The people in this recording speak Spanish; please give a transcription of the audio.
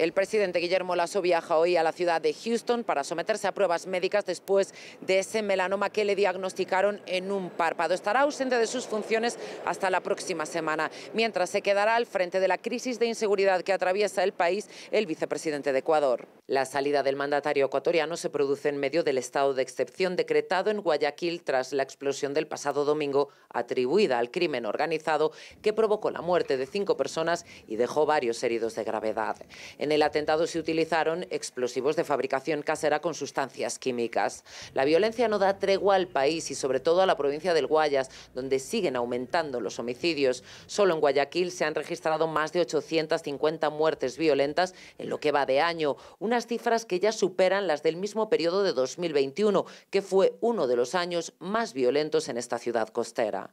El presidente Guillermo Lasso viaja hoy a la ciudad de Houston para someterse a pruebas médicas después de ese melanoma que le diagnosticaron en un párpado. Estará ausente de sus funciones hasta la próxima semana, mientras se quedará al frente de la crisis de inseguridad que atraviesa el país el vicepresidente de Ecuador. La salida del mandatario ecuatoriano se produce en medio del estado de excepción decretado en Guayaquil tras la explosión del pasado domingo atribuida al crimen organizado que provocó la muerte de cinco personas y dejó varios heridos de gravedad. En el atentado se utilizaron explosivos de fabricación casera con sustancias químicas. La violencia no da tregua al país y sobre todo a la provincia del Guayas, donde siguen aumentando los homicidios. Solo en Guayaquil se han registrado más de 850 muertes violentas en lo que va de año, unas cifras que ya superan las del mismo periodo de 2021, que fue uno de los años más violentos en esta ciudad costera.